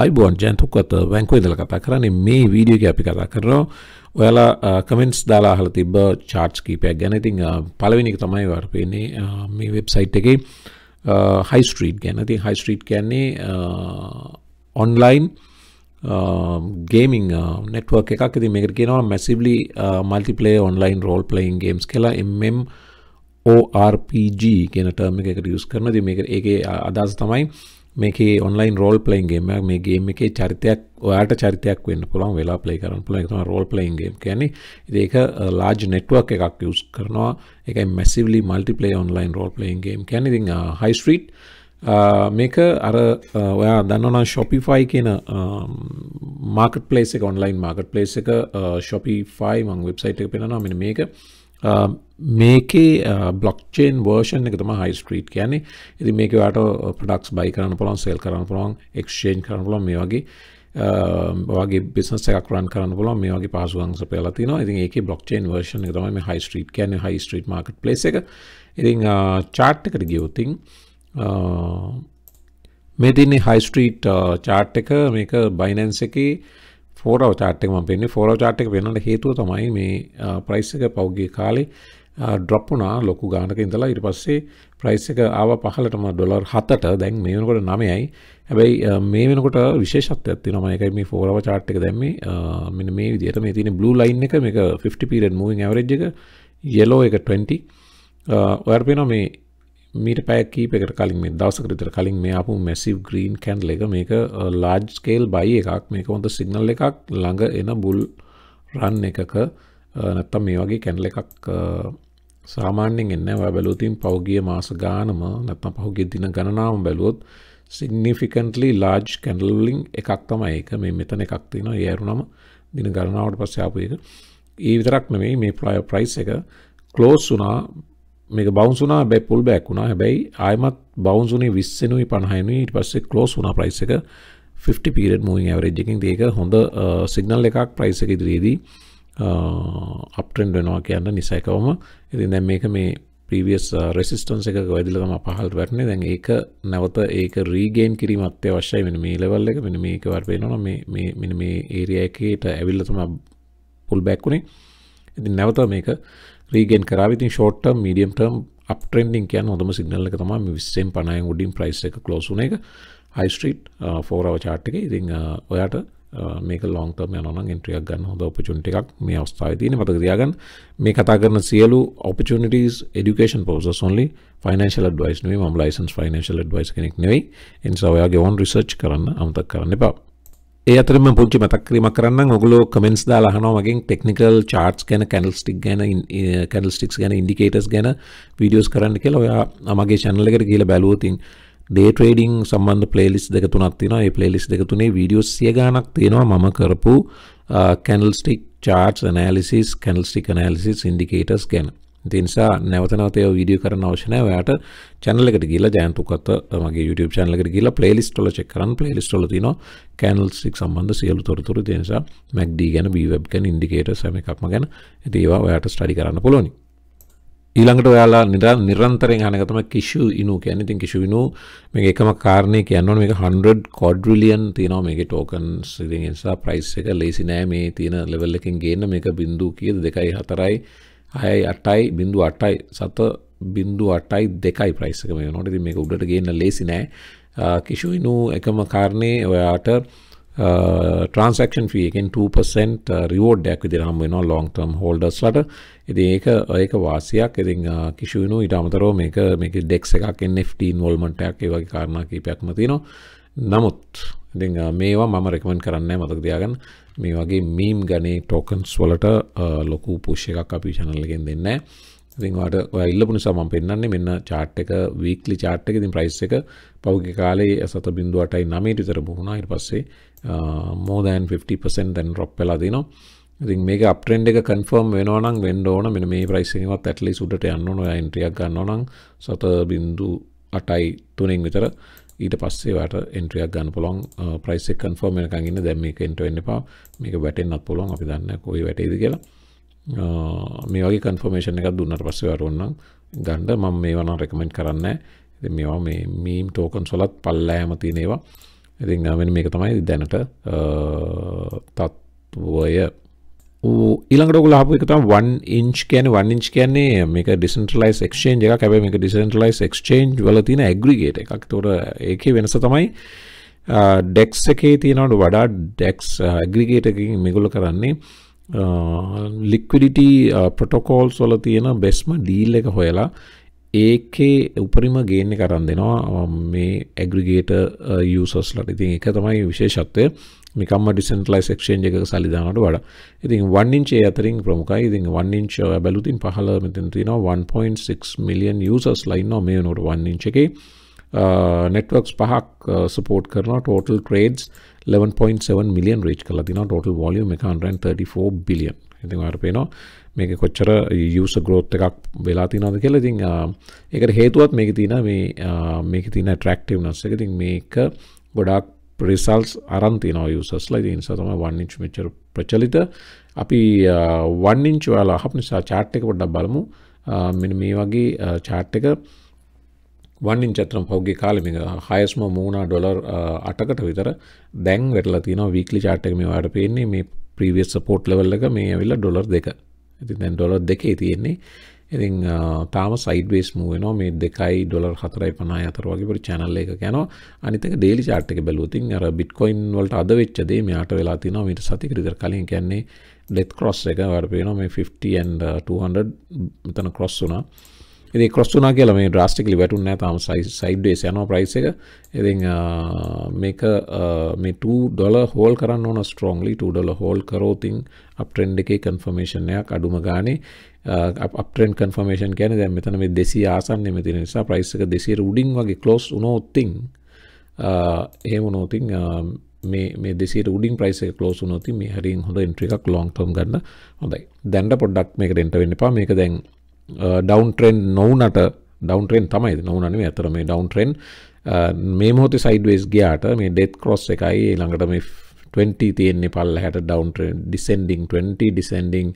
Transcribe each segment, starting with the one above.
අයිබෝන් ජැන්තුක්කත් වැංකුවේදල කතා කරන්නේ මේ වීඩියෝක අපි කතා කරනවා ඔයාලා කමෙන්ස් දාලා හල තිබ චාර්ට් කීපයක් ගැනතින් පලවෙනික තමයි වර්පයන්නේ මේ වෙබ්සයිට් එක හයිස්ට්‍රීට් ගැනති හයිස්ට්‍රීට් කියන්නේ ඔන්ලයින් ගේමින් නෙට්වර්ක් එකක් ඇති මේකට කියනවා massively multiplayer online role playing games කියලා එම් ORPG කියන ටර්ම එකට යුස් කරනද මේක ඒ අදස් තමයි මේක ඔන්ලයින් රෝල් පලයින්ගේම මේ ගේම එකේ චරිතයක් ඔයාට චරිතයක් වන්න පුළන් වෙලා පලේ කරන පුල එකතුම රෝල් පලයින්ගේ කැන ඒක ලාජ් නෙට්වක් එකක් යස් කරනවා එක massively multiplayer online role playing game කැනති හයිස්ට්‍රීට් මේක අර ඔයා දන්නනා ශොපිෆයි කියන මාර්කට පලේස් එක ඔන්ලයින් මාර්කට පලේස් එක ශොපිෆයි මං වෙබ්සයිට් එක පෙනනවා මෙ මේක මේකේ බ්ලොක්්චේන් වර්ෂන් එක තම හයිස්ක්‍රීට් කියන්නේ ඉති මේක වාට පඩක්ස් බයි කරන්න පුළන් සෙල් කරන්න පුළොන් එක්ෂේන් කරන පුළොන් මේ වගේ වගේ බිස්නස් එකක් රන් කරන්න පුළොන් මේ වගේ පහසුවන් සපයලා තිනවා ඉතින් ඒක බ්ලොක්්චේන් වර්ෂන් එක තමයි මේ හයිස්ට්‍රීට් කියන්නේ හයිස්ට්‍රීට් මාකට් ප්ලේස් එක ඉතින් චාට් එකට ගියොතින් මේ තින්නේ හයිස්ට්‍රීට් චාට් එක මේක බයිනන්ස එකේ ෆෝරව චාට්ක ම පෙන්නේ ෆෝරෝ චාට් එක වෙනට හේතුව තමයි මේ ප්‍රයිස් එක පෞ්ගේ කාලේ ඩ්‍රොප්පුනා ලොකු ගානක ඉඳලා ඉට පස්සේ ප්‍රයිස් එක ආව පහලටම ඩොලර් හතට දැන් මේ වෙනකොට නමයයි හැබැයි මේ වෙනකොට විශේෂත්වයක් තියෙනවා මේකයි මේ ෆෝරව chart එක දැම්මේ මෙන්න මේ විදිහට මේ තියෙන blue line එක මේක 50 period moving average එක yellow එක 20 ඔයාට පේනවා මේ මීට පැය කීපකට කලින් මේ දවසකට විතර කලින් මේ ආපු මැසිව් ග්‍රීන් කැන්ඩල් එක මේක ලාර්ජ් ස්කේල් බයි එකක් මේක හොඳ සිග්නල් එකක් ළඟ එන බුල් රන් එකක නැත්තම් මේ වගේ කැන්ඩල් එකක් සාමාන්‍යෙන් එන්න ඔය බැලූතින් පෞගිය මාස ගානම නැත්නම් පහුගිය දින ගණනාව බැලුවොත් සිග්නිෆිකන්ට්ලි ලාජ් කැන්ඩල්ලිින් එකක් තමයි ඒක මේ මෙතන එකක් තියෙනවා ඒරුනම දින ගණනාවට පස්සේ ආපු එක ඒ විතරක් නෙමෙයි මේ ප්‍රය ප්‍රයිස් එක ක්ලෝස් වුණා මේක බවන්ස් වුණා හැබැයි පුල් බෑක් වුණා හැබැයි ආයෙමත් බවන්ස් වුණේ 20 වෙනුයි 50 වෙනුයි ඊට පස්සේ ක්ලෝස් වුණා ප්‍රයිස් එක 50 පීරියඩ් මූවිං ඇවරේජ් එකකින් ඒක හොඳ සිග්නල් එකක් ප්‍රයිස් එක ඉදිරියේදී අපටෙන් වෙනවා කියන්න නිසයිකවම ඉතින් දැ මේක මේ ප්‍රීවියස් රෙසිස්ටන්ස එක වැදිලතම පහල් වැටන දැන් ඒක නැවත ඒක රීගේන් කිරීමත්්‍ය වශ්‍යයි වෙන මේ ලවල්ල එක මෙන මේක වර්පේනවා මෙන මේ ඒරියකට ඇවිල්ලතම පුල් බැක්ුණේ ඉති නැවත මේක රීගෙන් කරවිති ෂෝට මීඩියම් ටර්ම් අපටෙන්ඩින් කියන හොම සිගනල්ල තම විස්සෙන් පනය උඩින් ප්‍රයිස් එක කලෝසුන එක හයිස්ට්‍රීට් ෆෝරව චාට්ක ඉතිං ඔයාට මේක ලොන්තම යනන ගෙන්ට්‍රියක් ගන්න හොඳ ඔපචුන්ට එකක් මේ අවස්ථාව තියන මතක තියාගන්න මේ කතා කරන සියලු ඔපචනිටස් ඩිකේන් පෝස ොන්ලි ෆනන්ශල ඩවයිස් නේ ම ලයිසන් ෆනශල ඩවයිස් කෙනෙක් නෙවයි එනිසාවයාගේ ඔවන් රිසර්ච් කරන්න අමතක් කරන්න එපා ඒතරම පුංචි මතක්කරීම කරන්න ඔගුලෝ කමෙන්ස් දා ලහනෝමගින් ටෙක්නිකල් චාර්ට් ගැන කැනල්ස්ටික් ගැන කැනල්ස්ටික් eh, ගැන ඉන්ඩිකේටස් ගැන වීඩියෝස් කරන්න කියලා ඔයා මගේ චැනලකට කියල බැලූතින් ඩේ ට්‍රේඩිං සම්බන්ධ පලේලිස් දෙක තුනක් තියෙනවා ඒ පලේලිස් දෙක තුනේ වීඩියෝ සිය ගණක් තියෙනවා මම කරපු candlestick charts analysis candlestick analysis indicators ගැන තිනිසා නැවතනතය විඩිය කරන අවශ්‍යනය ඔයාට චැනලකට ගිල ජයන්තුකත් මගේ YouTube චැනලකට ගිල පලේලිස්ටොල චෙක්කරන් පලේලිස්ටොල තින කැනල්ස්ටික් සම්බන්ධ සියලු තොරතුරු තිනිසා මැක්ඩී ගැන බීවබ් ගැන ඉන්ඩිකේට සම එකක්ම ගැන ඇතිවා ඔයාට ස්ටඩි කරන්න පුලොනි ඊළඟට ඔයාලා නිරා නිරන්තරෙන් හනකතම කිෂු ඉනු කියැන ඉතින් කිෂු විනු මේ එකම කාරණය කියන්නවන මේ හන්ඩ කොඩ්විලියන් තියෙනවා මේක ටෝකන් සිරිනිසා ප්‍රයිස් එක ලේසි නෑ මේ තියෙන ලෙවල්ලකින් ගේන්න මේක බින්දු කියද දෙකයි හතරයි හයයි අටයි බින්දු අටයි සත බින්දු අටයි දෙකයි ප්‍රයිස්සක මේ නොට ති මේක උඩට ගේන්න ලේසි නෑ කිෂුයිනු එකම කාරණය ඔයාට ට්‍රන්සක්ෂන් ෆියකෙන් 2% රිවෝඩ්ඩයක් විදිර හම් වෙනවා ලොන් ටර්ම් හෝල්ඩර්ස්ලට ඉතින් ඒක ඒක වාසියක් ඉතින් uh, කිසිුණු ඊට අමතරව මේක මේක ඩෙක්ස් එකක් NFT ඉන්වෝල්මන්ට් එකක් ඒ වගේ කාරණා කීපයක්ම තියෙනවා නමුත් ඉතින් uh, මේවා මම රෙකමන්ඩ් කරන්නේ මතක තියාගන්න මේ වගේ මීම් ගණේ ටෝකන්ස් වලට uh, ලොකු පුෂ් එකක් අපි channel එකෙන් දෙන්නේ නැහැ ඉතින්ට ඉල්ලපු නිසා මම පෙන්න්නේ මෙන්න චාට් එක වීක්ලි චාට් එක ඉතින් ප්‍රයිස් එක පෞගේ කාලේ සත බින්දු අටයි නමේට විතර බොහුණා ඊට පස්සේ more than 50% දැන් drop වෙලා දිනවා ඉතින් මේක අප්ට්‍රෙන්ඩ් එක කන්ෆර්ම් වෙනවා නම් වෙන්න ඕන මෙන්න මේ ප්‍රයිස් එකේවත් ඇට්ලීස් උඩට යන්න ඕන ඔයා එන්ට්‍රි එකක් ගන්නවා නම් සත බින්දු අටයි තුනෙන් විතර ඊට පස්සේ වට එන්ට්‍රියක් ගන්න පුළුවන් ප්‍රයිස් එක කන්ෆර්ම් වෙනකන් ඉන්න දැන් මේක එන්ටර් වෙන්න එපා මේක වැටෙන්නත් පුළුවන් අපි දන්නේ කොයි වැටේද කියලා මේ වගේ කන්ෆර්මේෂන් එකක් දුන්නට පස්සේ වරුන්නම් ගණ්ඩ මම මේ වනම් රෙකමෙන්ට් කරන්න මේවා මේ මීම් ටෝකන් සොලත් පල්ලෑම තියනේවා ඉතින් මෙ මේක තමයි දැනට තත්වය ඉළඟටකුල හපු එකතම් වන් ඉංච් කියන වන් ඉංච් කියන්නේ මේක ඩිසන්ටලයිස් ක්ෂේන් එක කැබ මේක ඩිසන්ටලයිස් ක්ෂේන්් වල තින ඇග්‍රිගේට එකක් තොට ඒකේ වෙනස තමයි ඩෙක්ස් එකේ තියෙනවට වඩා ඩෙක්ස් ඇග්‍රිගේටකින් මිගුල කරන්නේ ලික්විඩිට ප්‍රොටොකෝල්ස් වල තියෙන බෙස්ම ඩීල් එක හොයලා ඒකේ උපරිම ගේන්න කරන්න දෙනවා මේ ඇග්‍රිගේට යසස්ලට ඉතින් එක තමයි විශේෂත්වය මිකම්ම ඩිසන්ටලයිස් එක්ෂේන්ජ එක සලිදානට වඩ ඉතින් වන්නිංචේ අතරින් ප්‍රමුකයි ඉතින් වන්නිංච බැලුතින් පහල මෙතන තියෙනවා 1.6 මිලියන් යසස් ලයින්න මේ නොට වන්නිංච එකේ නෙට්වර්ක්ස් පහක් සපෝට් කරන ටෝටල් ට්‍රේඩ්ස් 11.7 මිලියන් රීච් කලා තින ටෝටල් වොලියම් 134 බිලියන් ඉතින් ඔයාලට පේනවා මේක කොච්චර යූසර් growth එකක් වෙලා තියෙනවද කියලා ඉතින් ඒකට හේතුවත් මේකේ තියෙන මේ මේකේ තියෙන attractiveness එක ඉතින් මේක ගොඩාක් ප්‍රසල්ස් අරන් තියෙනවා යූසර්ස්ලා ඉතින් ඒ නිසා තමයි 1 inch මෙච්චර ප්‍රචලිත අපි 1 inch ඔයාලා අහපු නිසා chart එක පොඩ්ඩක් බලමු මෙන්න මේ වගේ chart එක වන්ඩින් චත්‍රම් පෞගේ කාලමික හයස්ම මූුණා ඩොලර් අටකට විතර දැන් වෙටලා තින වීකලි චාට්ටක මේ වාට පේන්නේ මේ ප්‍රීවියස් සපෝට් ලවල්ලක මේ ඇවිල්ල ඩොලර් දෙක ඇති දැන් ඩොලර් දෙකේ තියෙන්නේ ඉතින් තාම සයිඩ්වේස් මුවනෝ මේ දෙකයි ඩොලර් හතරයි පනා අතර වගේපට චැනල්ල එක යන අනිතක දේලි චාට්ක බැලූතින් අර බිට්කොයින් වලට අද වෙච්චදේ මෙයාට වෙලා තින මට සතිකරිදර කලින් කියන්නේ ඩෙත් කොස් එක වරපේන මේ 50 200 මෙතන කොස් වුනා ඇති කොස්තුනා කියල මේ ්‍රස්ටිකලි වැටුන්න තම සයිඩ්ඩේ යන ප්‍රයිස එක එති මේක මේ 2 ඩොල හෝල් කරන්න ඕන ස්ට්‍රෝංලි 2 ඩොල හෝල් කරෝතින් අපටෙන්ඩ එකේ කන්ෆර්මේෂණයක් අඩුම ගානේ අපටෙන් කන්ෆර්මේෂන් කියන දැ මෙතන මේ දෙසි ආසන්න මෙති නිසා ප්‍රයිසක දෙසි රුඩින් වගේ කලෝස් උනෝත්තිං එහෙම නෝතිං මේ දෙේ ඩින් ප්‍රයිස කලෝසු නොති මේ හරින් හොඳ ඉන්ට්‍රිකක් ලොන්ටම් ගන්න හොඳයි දැන්ඩ පොඩ්ඩක් මේක ෙන්ට වෙන්න පා මේක දැන් ඩවන්ට්‍රෙන් නොවනට ඩවන්ට්‍රෙන් තමයි නොවනේ ඇතර මේ ඩවන්ට්‍රෙන් uh, මේ මොහොති සයිඩ්වේස් ගයාට මේ ඩෙත් කොස් එකයි ළඟට මේ 20 තියෙන්නේ පල්ල හැට ඩවන්ට්‍රෙන් ඩිසෙන්ඩිං 20 ඩිසෙන්ඩිං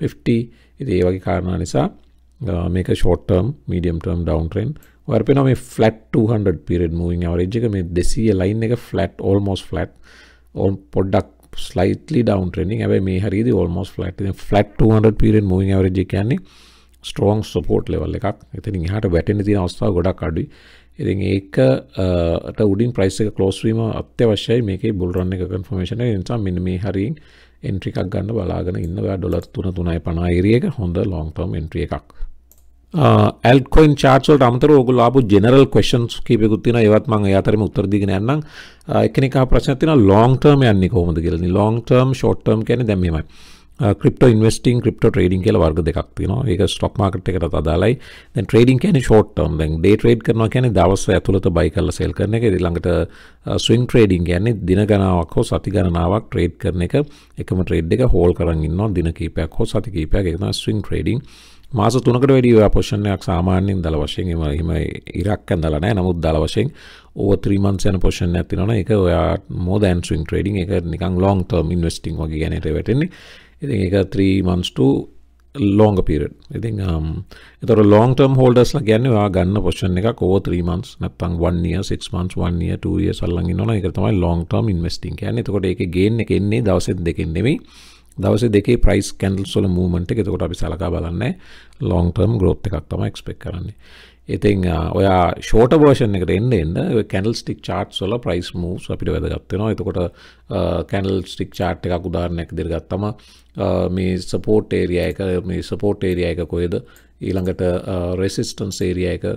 50 ඉති ඒ වගේ කාරණා නිසා uh, මේක ෂෝටර්ම් මීඩියම් ටර්ම් ඩවන්ට්‍රෙන් වර්පෙන මේ ෆලට් 200 පිරිඩ් මූවින් අවරේජ් එක මේ 200 ලයින් එක ෆ්ලැට් ඕල්මෝස් ෆ්ලැට් ඕල් පොඩ්ඩක් ස්ලයිට්ලි ඩවන්ට්‍රෙන්ඩින් හැබැයි මේ හරියදී ඕල්මෝස් ෆ්ලැට් ඉතින් ෆ්ලැට් 200 පිරිඩ් මූවින් අවරේජ් කියන්නේ ස්ටෝන් සොපෝට් ලෙවල් එකක් එතින් හට වැටෙන තින අවස්ථාව ගොඩක් අඩුයි ඉති ඒකට උඩින් ප්‍රයිස් එක කලෝස්වීම අත්‍යවශ්‍යයි මේක බුල්රන්න එක කන්ෆර්මේෂන නිසා මෙන්න මේ හරින් එන්ට්‍රිකක් ගන්න බලාගෙන ඉන්නවා ඩොලර් තුන තුනයි පනායිරියක හොඳ ලොන්ටර්ම් එන්ට්‍රිය එකක් ඇල්කොයින් චාර්සල්ට අමතර ඔගුල ආපු ජෙනරල් කොෂන්ස් කීපෙකුත්තින ඒවත් මං අතරම උත්තරදිගෙන යන්නම් එකනිකා ප්‍රශ්නතින ලොන්ටර්ම් යන්නේ කොහොමද කියලනි ලොන්ටර්ම් ෂෝට්ටර්ම් කැන දැමීමයි ක්‍රප්ට ඉන්වස්ටිං ක්‍රප්ට ට්‍රේඩින් කියල වර්ග දෙකක් තිනවා ඒක ස්ටොක් මකට එකට අදාලයි ට්‍රේඩින් කියන ෂෝට්ටම් දැන් ඩේ ට්‍රේඩ් කරන කියන දවස ඇතුළත බයි කල්ල සෙල් කරන එක ළඟට ස්වින් ට්‍රේඩින් කියන්නේ දින ගනාවක් හෝ සති ගණනාවක් ට්‍රේඩ් කරන එක එකම ට්‍රේඩ් එක හෝල් කරන්නවා දින කීපයක් හෝ සති කීපයක් එකන ස්වින් ට්‍රේඩින් මාස තුනකට වැඩිය පොෂණයක් සාමාන්‍යෙන් දල වශයෙන් එම හිම ඉරක් ඇඳලනෑ නමුත් දල වශයෙන් ඕ ත්‍රීමන්සයන පොෂණ ඇතිනන එක ඔයා මෝදෑන් ස්වින් ට්‍රේඩින් එක නිකං ලොන්තර්ම ඉන්වස්ටිං වගේ ගැනට වැටෙන්නේ ඉතින් um, එක 3 මන්ස්ටු ලෝංග පිරට් ඉති එතර ලෝන් ටර්ම් හෝල්ඩස් ගැන්න වා ගන්න පොෂන් එක කෝ ත්‍රීමන්ස් නැත්තන් වන්ිය ක්මන්ස් වන්ිය ටිය සල්ලන් න එක තමයි ලෝන් ටර්ම් ඉන්වස්ටිං න තකොට එක ගේන්න එකෙන්නේ දවසෙත් දෙකෙන්නෙවෙයි දවස දෙකේ ප්‍රයිස් කැන්ඩල් සොල මූමට එකතකොට අපි සලකා බලන්න ලෝන් ටර්ම් ග්‍රෝප් එකක් තම එක්ස්පෙක් කරන්නේ ඉතිං ඔයා ෂෝට වර්ෂන් එකට එන්න එන්න කැනල් ස්ටික් චාට් සොල ප්‍රයිස් මූස් අපිට වැදගත්වෙනවා එතකොට කැනල් ස්ටික් චාට් එකක් උදාරණයක් දෙරගත්තම මේ සපෝට් ඒරියයක මේ සපෝට් ඒරියයක කොයද ඊළඟට රෙසිස්ටන්ස් ඒරියයක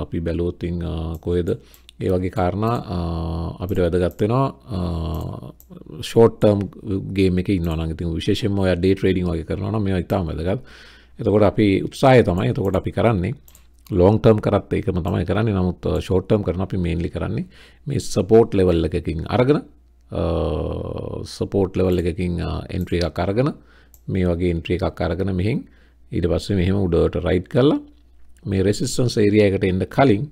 අපි බැලෝතිං කොයද ඒ වගේ කාරණ අපිට වැදගත්වෙනවා ෂෝටම් ගේමක ඉන්නනගති විශේෂම ඔය ඩේ ට්‍රේඩිං වගේ කරනවා මේ ඉතාම වැදගත් එතකොට අපි උත්සාය තමයි එතකොට අපි කරන්නේ ලෝන්ටර්ම් කරත් ඒකම තමයි කරන්නේ නමුත් ෂෝටර්ම් uh, කරන අපි මේන්ලි කරන්නේ මේ සපෝට් ලෙවල් එකකින් අරගෙන සපෝට් uh, ලෙවල් එකකින් එන්ට්‍රිය uh, එකක් අරගෙන මේ වගේ එන්ට්‍රිය එකක් අරගෙන මෙහින් ඊට පස්සේ මෙහෙම උඩට රයිට් කරලා මේ රෙසිස්ටන්ස් ඒරියා එකට එන්න කලින්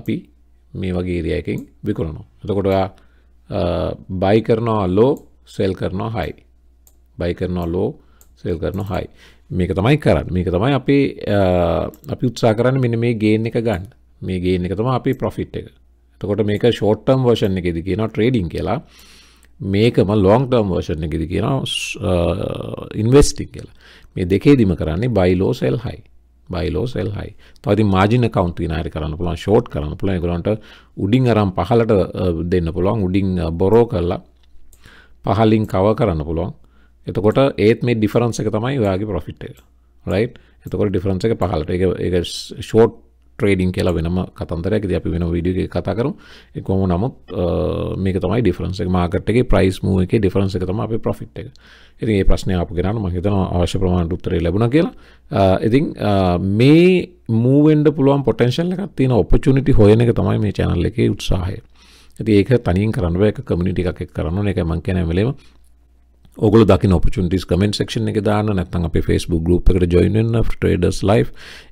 අපි මේ වගේ ඒරියා එකකින් විකුණනවා. එතකොට ඔයා බයි කරනවා ලෝ සෙල් කරනවා හයි. බයි කරනවා ලෝ සෙල් කරනවා හයි. මේක තමයි කරන්න මේක තමයි අපේ අපි උත්සා කරන්න මෙන මේ ගේන එක ගන්න මේ ගේන එක තම අපි ප්‍රොෆිට් එක තකොට මේක ෂෝට්ටම් වර්ෂණ එකෙද කියන ට්‍රේඩින් කියලා මේකම ලොන්ටර්ම් වර්ෂණ එකෙද කියන ඉන්වස්ටික් කියලා මේ දෙකේදිම කරන්නේ බයිලෝ සෙල් හයි බයිලෝ සෙල් හයි තවති මාජින කවන්් නාරි කරන්න පුළන් ෂෝට් කරන්න පුළන් ගලන්ට උඩින් අරම් පහලට දෙන්න පුළුවන් උඩින් බොරෝ කරලා පහලින් කව කරන්න පුළුවන් එතකොට ඒත් මේ ඩිෆරන්ස එක තමයි ඔයාගේ පොෆිට් එක ලයි් එතකොට ඩිෆරන්ස එක පහලට එක ඒ ෂෝට් ට්‍රේඩින් කියලා වෙනම කතන්දරයක් ද අපි වෙන විඩිය කතා කරු එකොම නමුත් මේක තමයි ඩිෆරන්ස එක මාකටගේ ප්‍රයිස් මූ එක ඩිෆරන්ස එක තම අප පොෆිට් එක ඉතින් ඒ ප්‍රශ්නය අප ගෙනන මහිතන අවශ්‍ය ප්‍රමාණ උත්තරේ ලැබුණ කියලා ඉතින් මේ මූවෙන්ඩ පුළුවන් පොටන්ශල්ල එකක් තියෙන ඔපචුනිටි හොයන එක තමයි මේ චැනල්ල එක උත්සාහය ඇති ඒක තනින් කරන්නව එක කමිනිිටික් කරන්න එක මං කැනැවලේම ඔගල දකි ඔපචුන්ටිස් කමෙන්ට සක්ෂණ එක දාන්න නැත්තන් අප ෆස්බු ගුප් එකට ජොයින්න ටඩස් ලයි්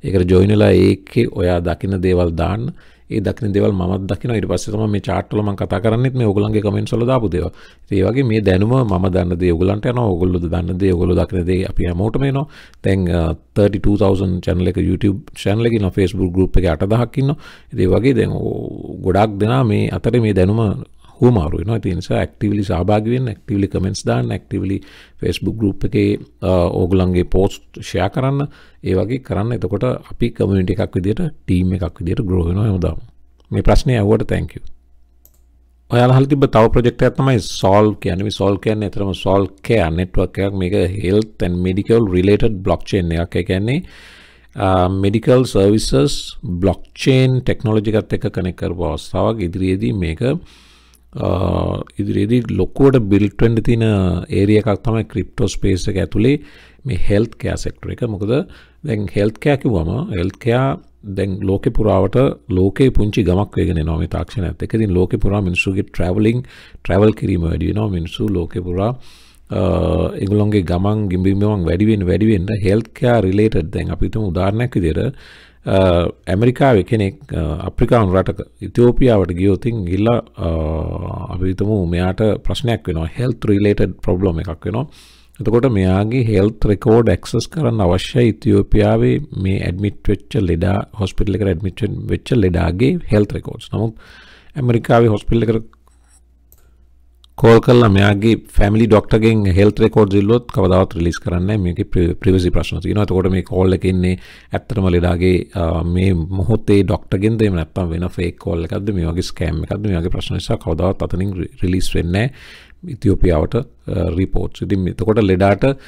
එකට ජොයිනලා ඒක ඔයා දකින දේවල් දාන්න ඒ දක්න දෙවල් මත් දකින ඉට පස්සම මේ චාටලම කතා කරන්නෙත් මේ ඔගලන්ගේ කමෙන්ට සොල දාපු දේව ඒවගේ මේ දැනුම ම දන්න දේ ඔගලන්ට යන ඔගොල්ලු දන්න දේ ඔගොලු දක්නදේ අපි හැමෝටම එනවා තැන් 32,000 channel එක YouTube channel එකේ Facebook group එකේ 8000ක් ඉන්නවා ඒ වගේ දැන් ගොඩක් දෙනා මේ අතරේ මේ දැනුම හෝමාරුව න තිනිස ක්ටවලි සභාගවෙන් ක්ටවලි කමෙන්ස් දාන්න ක්ටවලි ෆෙස්බුක් ගරුප් එකේ ඕගුලන්ගේ පෝස්ට් ෂයා කරන්න ඒ වගේ කරන්න එතකොට අපි කමිට එකක් විදිට ටීම එකක් විදිට ග්‍රෝහෙන හොදාම මේ ප්‍රශ්නය ඇවට තැංකූ ඔයාහල් තිබ තව ප්‍රෙක්ට තමයි සෝල් කියන සෝල් කියන්න එතරම සෝල් කෑ නෙට්වක් එකක් මේක හෙල් තැන් මඩිකවල් රිලේටඩ් බ්ලොක්්චේන් එකක් කියන්නේ මෙඩිකල් සර්විසස් බ්ලොක්්චේන් ටෙක්නෝලජිකත් එක කනෙකර අවස්ථාවක් ඉදිරියේදී මේක ඉදිරියේදී ලොකුවට බිල්ට්වෙන්ඩ තින ඒරිය එකක් තමයි ක්‍රිප්ටෝස් පේස් එක ඇතුළේ මේ හෙල්ත් කෑ සෙක්ටර එක මොකද දැන් හෙල්ත් කෑකි වම හෙල්ත්කයා දැන් ලෝකෙ පුරාවට ලෝකේ පුංචි ගමක් වේගෙන නොම තාක්ෂණ ඇත එකතින් ලෝක පුරා මිනිසුගේ ට්‍රවලිං ට්‍රවල් කිරීම වැඩියෙනවා මිනිසු ලෝක පුරා එගුලොන්ගේ ගමන් ගිම්බිමවන් වැඩිවෙන් වැඩිවෙන්ට හෙල්ත්කයා රිලේටඩ් දැන් අපිතුම උදාරණයක් විදිර ඇමරිකාව කෙනෙක් අප්‍රිකානු රටක ඉතිෝපියාවට ගියෝතින් ගිල්ල අපිතම මෙයාට ප්‍රශ්නයක් වෙන හෙල්ත් රිලේටඩ් ප්‍රබ්ලම එකක් වෙනවා එතකොට මෙයාගේ හෙල්ත් රෙකෝඩ් එක්සස් කරන්න අවශ්‍ය ඉතිෝපියාවේ මේ ඇඩමිට් වෙච්ච ලෙඩා හොස්පිටල එක ඇඩමිට් වෙච්ච ලෙඩාගේ හෙල්ත් රෙකෝඩ්ස් නමුත් ඇමරිකාවේ හොස්පිල්ල කෝල් කල්ලා මෙයාගේ ෆැමිලි ඩොක්ටගෙන් හෙල්ත රෙකෝඩ් ිල්ලොත් කවදාවත් රිලිස් කරන්න මේක ප්‍රවසි ප්‍රශ්න තින තකොට මේ කෝල්ල එකෙන්නේ ඇත්තරම ලෙඩාගේ මේ මොහොතේ ඩොක්ටගෙන් දෙම නැත්තම් වෙන ෆේ කෝල්ල එකද මේ වගේ ස්කෑම් එකද මේගේ ප්‍රශ්නනිසා කවදාවත් අතනින් රිලිස් වෙන්නේ ඉතිෝපියාවට රිපෝට් uh, ඉතින් එතකොට ලෙඩාට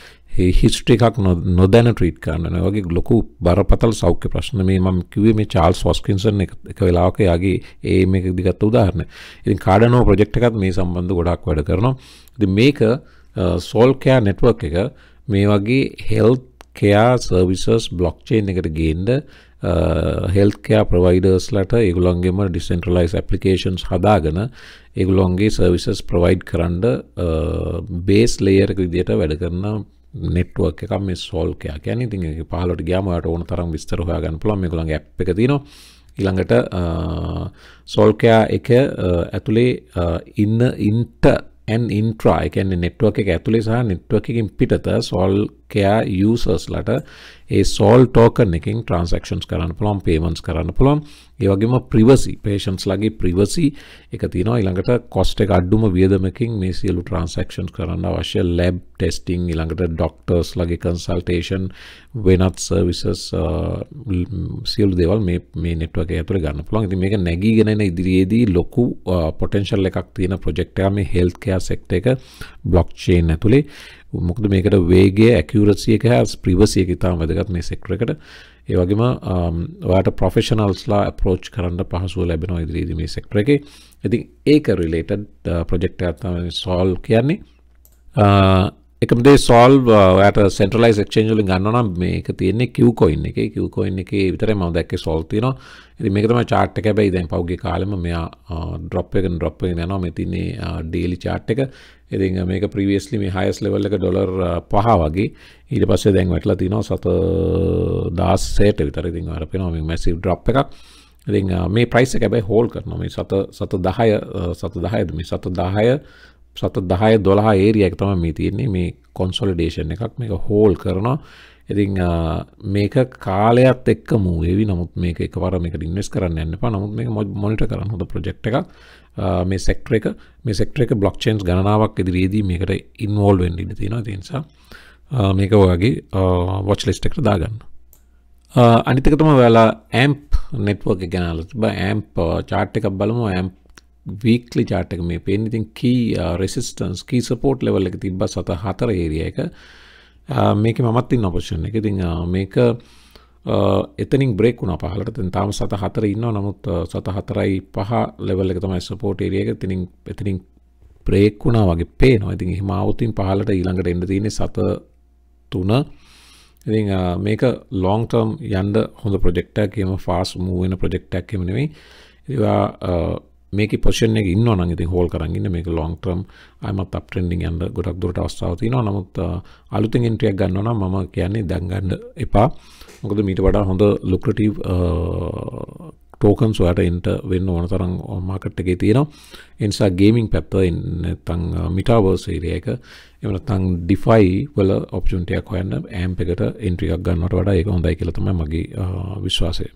හිස්ට්‍රි එකක් නොදැන ට්‍රීට් කරන්න වගේ ලොකු බරපතල් සෞඛ්‍ය ප්‍රශ්න මේ මම කිව්වේ මේ චාල්ස් වොස්කින්සන් එක වෙලාවක යාගේ ඒ මේක දිගත් උදාහරණ ඉතින් කාඩනෝ ප්‍රොජෙක්ට් එකත් මේ සම්බන්ධ ගොඩක් වැඩ කරනවා ඉතින් මේක සෝල්කයා uh, නෙට්වර්ක් එක මේ වගේ හෙල්ත් කයා සර්විසස් බ්ලොක්්චේන් එකට ගේන්ඩ හෙල්කයා ප්‍රවයිඩර්ස්ලට ඒගුලොන්ගේම ඩිසෙන්ට්‍රලයිස් ඇපලිකේන්ස් හදාගෙන ඒගුලොන්ගේ සර්විසස් ප්‍රවයිඩ් කරන්ඩ බේස් uh, ලේයරක විදියට වැඩ කරන නෙට්ුවක් එක මේ සෝල්කයා ැන ති පාලට ගයාමට ඕන තරම් විස්තරහයා ගන්න පුළොම ගුලන් ඇ් එක තිනවා ඉළඟට සෝල්කයා uh, එක ඇතුළේ ඉන්න ඉන්ට and intra එක يعني network එක ඇතුලේ සහ network එකකින් පිටත sol care users ලට A sol talker. එකකින් transactions කරන්න පුළුවන් payments කරන්න පුළුවන් ඒවගේම ප්‍රවසි පේෂන්ස් ලගේ ප්‍රවසි එක තිනවා ඉළඟට කොස්ට එක අඩ්ඩුම වියදමකින් මේ සියලු ට්‍රන්සක්ෂන් කරන්න අවශ්‍ය ලැබ් ටෙස්ටිං ඉළඟට ඩොක්ටර්ස් ලගේ කන්සල්ටේෂන් වෙනත් සර්විසස් සියලු දෙවල් මේ නෙට්වක ඇතුර ගන්න පුළන් ති මේක නැගීගෙනන ඉදිරියේදී ලොකු පොටන්ශල් එකක් තියෙන ප්‍රජෙක්ටයාම හෙල්කයා සෙක්ට එක බ්ලොක්්ෂේන් ඇතුළේ මොකද මේකට වේගේ ඇකරසිය එක හැ ප්‍රීවසියක ඉතාම වැදගත් මේ සෙක්ටරකට ඒවගේම වාට පොෆෙෂනල්ස්ලා පෝච් කරන්න පහසුව ලැබෙන ඉදිරිදි මේ සෙක්ටර එක ඉතින් ඒක රිලේටඩ් ප්‍රජෙක්ට ඇත්තම සෝල් කියන්නේ එකමදේ සෝල් ට සෙන්ටලයි ක්ෂේන්ජලින් ගන්නනම් මේක තියන්නේ කිව්කොයින් එක කිව්කොයින් එක විතර ම දැක්ක සොල්තින මේකතම චාට් කැබයි දැන් පව්ගේ කාලම මෙයා ඩොප් එක ඩොප් යනවා මෙතින්නේ ඩේලි චාට් එක එති මේක ප්‍රවස්ලි මේ හයස් ලෙවල් එක ඩොලර් uh, පහ වගේ ඊට පස්සේ දැන් වැටලා තිනෝ සත දාස්සේට විතර ඉතින් අර පෙනම මැසි ඩ්‍රප් එකක් ඉති uh, මේ ප්‍රයිස ැබයි හෝල් කරනම සත සත දහය සත දහයද මේ සත දහය සත දහය දොලා ඒරියක් තම මේ තියෙන්නේ මේ කොන්සොලිඩේෂන් එකක් මේක හෝල් කරනවා ඉති uh, මේක කාලයක්ත් එක් මූවේවි නමුත් මේක එකවර මේක ඉන්වස් කරන්න එන්න පා නමුත් මේ මොනිට කරන්න හොඳ ප්‍රජෙක්් එකක් මේ සෙක්ටර එක මේ සෙක්ටර එක බ්ලොක්්චේන්ස් ගණනාවක් ඉදිරියේදී මේකට ඉන්වෝල් වෙන්න ඉඩ තියෙනවා ඒ නිසා මේක ඔයාගේ වොච් ලිස්ට් එකට දාගන්න අනිතික තමයි ඔයාලා ඇම්ප් network එක ගැන අහලා තිබ්බා ඇම්ප් chart එකක් බලමු ඇම්ප් වීක්ලි චාටක මේ පෙන් ඉතින් key resistance key support level එක තිබ්බ සත හතර ඒරිය එක මේක මමත් ඉන්න ඔපෂන් එක ඉතින් මේක Äh, එතනින් බ්‍රෙක් වුණ පහලට තාම සත හතර ඉන්න නමුත් äh, සත හතරයි පහ ලෙවල් එක තමයි සපෝටේරියක තිනින් එතිනින් ප්‍රේක් වුණා වගේ පේ නොඉතින් හිමවතින් පහලට ඊළඟට එන්න තියෙන සත තුන ඉති äh, මේක ලෝන්ටර්ම් යන්ඩ හොඳ ප්‍රජෙක්ටක් කියම ෆාස් මූුවෙන ප්‍රජෙක්ටක් කෙමනෙවෙයි ඒවා මේක පොෂන එක ඉන්න නගති හෝල් කරගන්න මේක ලොන්ට්‍රම් අයමත් අප ටෙන්ඩිින් යන්න ගොඩක් දුරට අවස්ථාවතින නමුත් අලුතින් ඉන්ට්‍රියක් ගන්නවන මම කියන්නේ දැන්ගන්න එපා මොකද මීට වඩා හොඳ ලොක්‍රටීව් ටෝකන් සොයට එන්ට වෙන්න ඕන තරම් මාකට් එකේ තියෙනවා එනිසා ගේමින් පැත්ත එන්නතං මිටාවර්සේරයක එමනතං ඩිෆයි වල ඔප්චුන්ටයක් හොයන්න ඇම් එකට එන්ට්‍රියක් ගන්නට වඩා එක හොඳයි කියලතම මගේ විශ්වාසය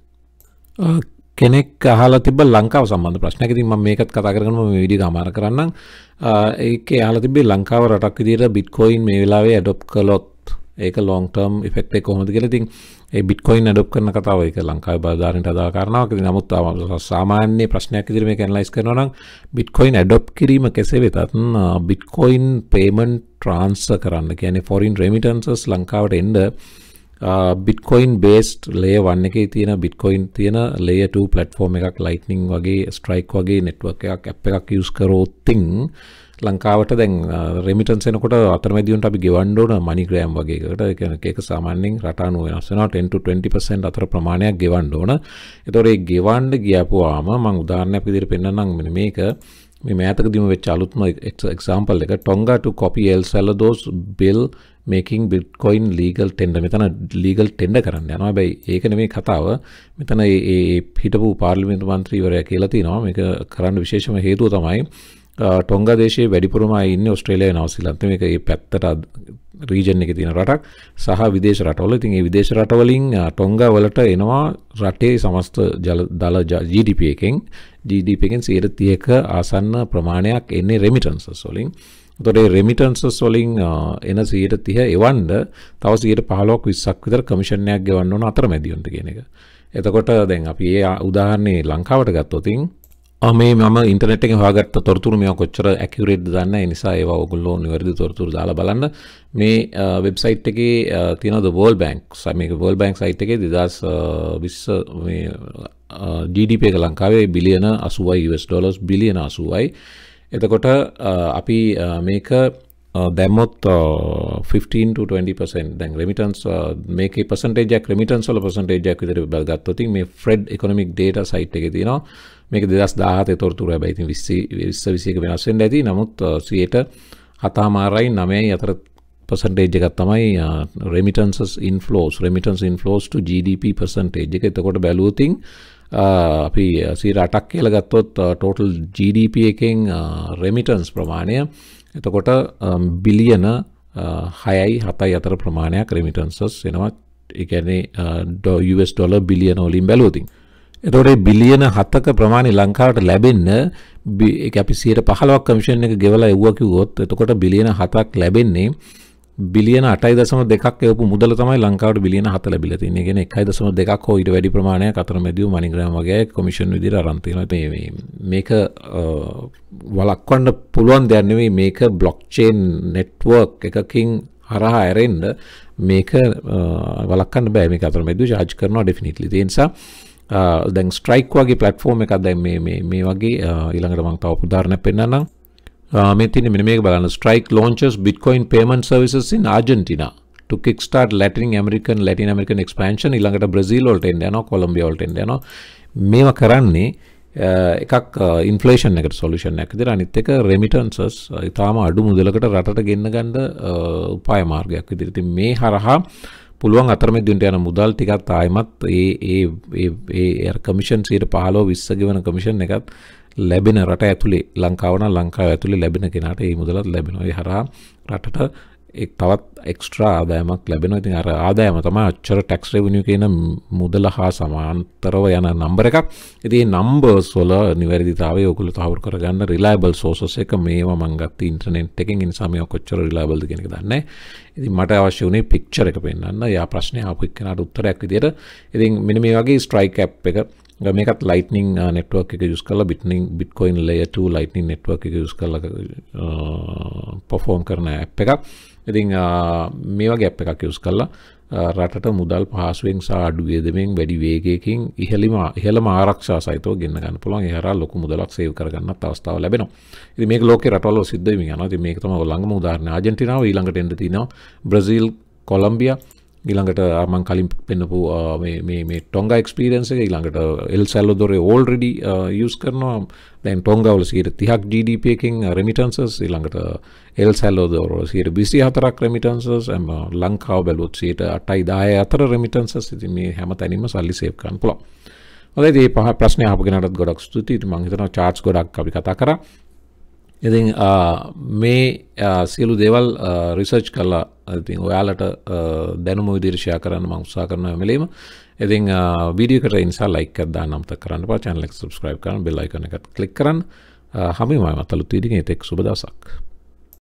කෙනෙක් හලා තිබ ලංකාව සම්බන්ධ ප්‍රශ්නක තිම මේකත් කතා කරන විඩි මාර කරන්න ඒක හලා තිබේ ලංකාව රටක් විදිට බිට්කොයින් මේ වෙලාවේ ඇඩොප් කලොත් ඒක ලෝන්ටර්ම් ඉෆෙක්ටේ කොහොමද කියලා ඉතින් ඒ බිට්කොයින් අඩොප් කරන කතාව ඒක ලංකාවේ බලධාරීන්ට අදාළ කාරණාවක්. ඉතින් නමුත් සාමාන්‍ය ප්‍රශ්නයක් විදිහට මේක ඇනලයිස් කරනවා නම් බිට්කොයින් අඩොප් කිරීම කෙසේ වෙතත් බිට්කොයින් පේමන්ට් ට්‍රාන්ස්ෆර් කරන්න කියන්නේ ෆොරින් රෙමිටන්සස් ලංකාවට එන්න බිට්කොයින් බේස්ට ලේ වන්න එක තියෙන බිට්කොයින් තියෙන ලේට පලට්ෆෝර්ම එකක් ලයිටනිං වගේ ස්ට්‍රයික් වගේ නෙට්වක් එකක් ඇප් එකක් යස් කරෝත්තිං ලංකාවට දැන් රෙමිටන්සෙනකොට uh, අතරමැදියන්ට අපි ගෙවන්ඩෝන මනිග්‍රෑම් වගේකට එක සාමාන්‍යෙන් රටානුව වෙනස්සෙනවා 10-20% අතර ප්‍රමාණයක් ගෙවන්ඩ ඕන එතොරේ ගෙවන්ඩ ගියපුවාම මං උදාරණයක් විදිර පෙන්න්නම් මෙන මේක මෑතකදිම වෙච් අලුත්ම එක්සාම්පල් එක ටොංගට කොපි එල් සැලදෝස් බෙල් මේකින් බිට්කොයින් ලීගල් ටෙන්ඩ මෙතන ලීගල් ටෙන්ඩ කරන්න යනවා බැයි ඒකන මේ කතාව මෙතන ඒ පිටපු පාර්ලිමින්ට මන්ත්‍රීවරය කියලති නවා එක කරන්න විශේෂම හේතුව තමයි ටොංග දේශේ වැඩිපුරම ඉන්න ඔස්ට්‍රේලය නවසිලන්ත එක ඒ පැත්තට රීජන් එක තියෙන රටක් සහ විදේශ රටවල ඉතින් ඒ විදේශ රටවලින් ටොංග වලට එනවා රටේ සමස්ත ජල දල GDP එකෙන් GDP එකෙන් 130ක ආසන්න ප්‍රමාණයක් එන්නේ රෙමිටන්සස් වලින්. එතකොට මේ රෙමිටන්සස් වලින් එන 130 එවන්න තව 115ක් 20ක් විතර කමිෂන් එකක් ගෙවන්න ඕන අතරමැදියොන්ට කියන එක. එතකොට දැන් අපි ඒ උදාහරණේ ලංකාවට ගත්තොත් මේ මම ඉන්ටනෙට් එක හොයාගත්ත තොරතුරු මේ කොච්චර ඇකියුරේට් දන්න ඒ නිසා ඒවා ඔයගොල්ලෝ නිවැරදි තොරතුරු දාලා බලන්න මේ වෙබ්සයිට් එකේ තියෙනවා the world bank මේක world bank site එකේ 2020 මේ GDP එක ලංකාවේ බිලියන 80යි US ඩොලර්ස් බිලියන 80යි එතකොට අපි මේක දැම්මොත් uh, 15-20% දැන් රෙමිටන්ස් uh, uh, මේක පසටේජක් රමිටන්ස් වල පසටේජක් විතර බල්ගත්තොති මේ ෆ්‍රෙඩ් එකොමික් ඩේට සයිට් එක තිනවා මේක දෙදස් දාහත තොරතුර බැයිති විස්සි විස්ස විසික වෙනස්සෙන් ඇති නමුත් සියට හතාමාරයි නමයයි අතර පසටේජ් එකත් තමයි රෙමිටන්සස් ඉන්ෆලෝස් රෙමිටන්ස් ඉන්ෆලෝස්ට GDP පසටේජ් එක එතකොට බැලූතින් අපි සීරටක් කියලගත්තොත් ටෝටල් GDP එකෙන් රෙමිටන්ස් ප්‍රමාණය එතකොට බිලියන හයයි හතයි අතර ප්‍රමාණයක් රමිටන්සස් එනවා එකනේ ඩොස් ඩොල බිලියන ඔලින් බැලෝතින්. එතොරේ බිලියන හත්තක ප්‍රමාණි ලංකාවට ලැබෙන්න අපි සියට පහලක් කමිෂණ එක ගෙවලා එව්වකිවොත් එතකොට බිලියන හතක් ලැබෙන්නේ බිලියන අටයි දසම දෙකක් එවපු මුදල තමයි ලංකාවට බිලියන හත ලැබිලා තියෙන්නේ. කියන්නේ 1.2 දෙකක් හෝ ඊට වැඩි ප්‍රමාණයක් අතරමැදිව මනිග්‍රාම වගේ කොමිෂන් විදිහට අරන් තියෙනවා. මේ මේක වළක්වන්න පුළුවන් දෙයක් නෙවෙයි. මේක බ්ලොක්චේන් නෙට්වර්ක් එකකින් හරහා ඇරෙන්න මේක වළක්වන්න බෑ. මේක අතරමැදිව charge කරනවා definitely. ඒ නිසා දැන් ස්ට්‍රයික් වගේ පලටෆෝර්ම එකක් දැන් මේ වගේ ඉළඟට මං තව පුදාරණ පෙන්න්නම් Uh, මේ තින මෙ මේ බලන්න ස්ට්‍රයික් ලෝන්චස් බිට්කොයින් පේමන් සවිසස් in Argentina to kickstart Latin American Latin American expansion ඊළඟට බ්‍රසීල් වලට එන්න යනවා කොලොම්බියා වලට එන්න යනවා මේවා කරන්නේ uh, එකක් ඉන්ෆ්ලේෂන් uh, එකට සොලියුෂන් එකක් විදිහට අනිත් එක රෙමිටන්සස් ඊටාම අඩු මුදලකට රටට ගෙන්න ගන්න උපාය මාර්ගයක් විදිහට ඉතින් මේ හරහා පුළුවන් අතරමැදින්ට යන මුදල් ටිකත් ආයමත් ඒ ඒ ඒ ඒ කමිෂන් 115 20 ගෙවන කමිෂන් එකත් ලැබෙන රට ඇතුළේ ලංකාවන ලංකාව ඇතුළේ ලැබෙන කෙනට ඒ මුදලත් ලැබෙනොයි හර රටට එක් තවත් එක්ස්ට්‍රා ආදායමක් ලැබෙන ඉතින් අර ආදායම තම අච්චර ටැක්ස් රෙවනිිය කියන මුදල හා සමාන්තරව යන නම්බර එකක් ඉති නම්බර්ස් වොල නිවැරදිතාව ඔකුල තහවර කරගන්න රිලයිබල් සෝසස එක මේවා මංගත් ඉන්ටනෙට් එකින් නිසාමය කොච්චර රිලයිබල් කෙනෙ දන්න ඉති මට අවශ්‍ය වනේ පික්චර එක පෙන්න්න යා ප්‍රශ්නය අපික්කනට උත්තරයක් විදියට ඉතින් මිනි මේ වගේ ස්ට්‍රයික් ඇ් එක මේකත් ලයිටනිං නෙට්වක් එක යුස් කල බිටනිින් බිට්කොයින් ලේට ලයිටනි නෙට්වක් එක යුස් කල පොෆෝම් කරන ඇප් එකක් ඉතිං මේ වගේ ඇප් එකක් යුස් කල්ලා රටට මුදල් පහසුවෙන් සාඩුවේදමෙන් වැඩි වේගයකින් ඉහලිම ඉහළම ආරක්ෂා සහිතව ගෙන්න්න ගන්න පුළුවන් එහර ලොකු මුදලක් සේව කරගන්න අවස්ථාව ලැබෙනවා. ඉතින් මේක ලෝකේ රටවල සිද්ධ වෙමින් යනවා. ඉතින් මේක තමයි ළඟම උදාහරණ ආජන්ටිනාව ඊළඟට එන්න තියෙනවා බ්‍රසීල් කොලොම්බියා ඉළඟට ආමන් කලින් පෙන්නපු මේ ටොංග ක්ස්පිරන්ස එක ඉළඟට එල් සැල්ල දොරේ ඕල්රඩි යස් කරනවා දැන් ටොංගවල සිට තිහක් GDP එකින් රමිටන්සස් ඉළඟට එල් සැල්ලෝ දෝර සිට බිසි හතරක් රමිටන්සස් ඇම ලංකාව බැලොත් සට අටයි දාය අතර රමිටන්සස් ති මේ හැම තැනීම සල්ලි සේපකන් පුලො ඒ පහ ප්‍රශ්නය අපගෙනටත් ගොඩක් ස්තුති මංහිතන චාර්ස් ගොඩක් අපි කතා කරා ඉති මේ සියලු දේවල් රිසර්ච් කල්ලා ඇති ඔයාලට දැනුම විදිර්ශය කරන්න මංසා කරන මලීම ඉතින් විඩියකට ඉන්සා ලයික දානම්ත කරන්න පා චනලෙක් සුස්ක්‍රයිබ් කරන බෙල්ලයිකන එකත් කලික් කරන්න හමි මතලු තිීරිගේ එතෙක් සුබදසක්.